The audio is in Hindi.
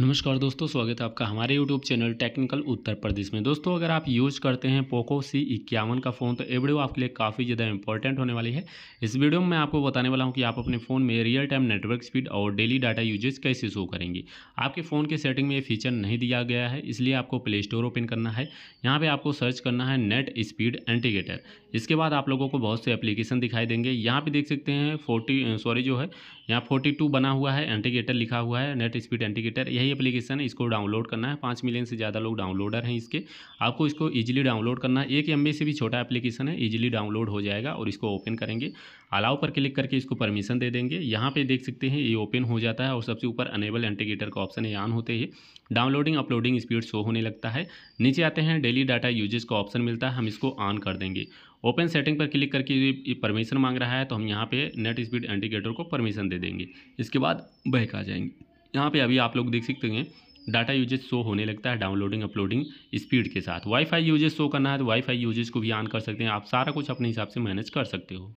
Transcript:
नमस्कार दोस्तों स्वागत है आपका हमारे YouTube channel technical Uttar Pradesh में दोस्तों अगर आप यूज़ करते हैं पोको सी इक्यावन का फ़ोन तो ये वीडियो आपके लिए काफ़ी ज़्यादा इंपॉर्टेंट होने वाली है इस वीडियो में मैं आपको बताने वाला हूं कि आप अपने फ़ोन में रियल टाइम नेटवर्क स्पीड और डेली डाटा यूजेज कैसे शो करेंगे आपके फ़ोन के सेटिंग में ये फीचर नहीं दिया गया है इसलिए आपको प्ले स्टोर ओपन करना है यहाँ पर आपको सर्च करना है नेट स्पीड एंटीगेटर इसके बाद आप लोगों को बहुत से एप्लीकेशन दिखाई देंगे यहाँ पर देख सकते हैं फोर्टी सॉरी जो है यहाँ फोर्टी बना हुआ है एंटीगेटर लिखा हुआ है नेट स्पीड एंटीगेटर यही है ये एप्लीकेशन इसको डाउनलोड करना है पाँच मिलियन से ज़्यादा लोग डाउनलोडर हैं इसके आपको इसको ईजिली डाउनलोड करना है एक एम से भी छोटा एप्लीकेशन है ईजिली डाउनलोड हो जाएगा और इसको ओपन करेंगे अलाउ पर क्लिक करके इसको परमिशन दे देंगे यहाँ पर देख सकते हैं ये ओपन हो जाता है और सबसे ऊपर अनेबल एंटीगेटर का ऑप्शन है ऑन होते ही डाउनलोडिंग अपलोडिंग स्पीड शो होने लगता है नीचे आते हैं डेली डाटा यूजेज का ऑप्शन मिलता है हम इसको ऑन कर देंगे ओपन सेटिंग पर क्लिक करके ये परमिशन मांग रहा है तो हम यहाँ पे नेट स्पीड इंडिकेटर को परमिशन दे देंगे इसके बाद बहक आ जाएंगे यहाँ पे अभी आप लोग देख सकते हैं डाटा यूजेज शो होने लगता है डाउनलोडिंग अपलोडिंग स्पीड के साथ वाईफाई यूजेज शो करना है तो वाईफाई यूजेज को भी ऑन कर सकते हैं आप सारा कुछ अपने हिसाब से मैनेज कर सकते हो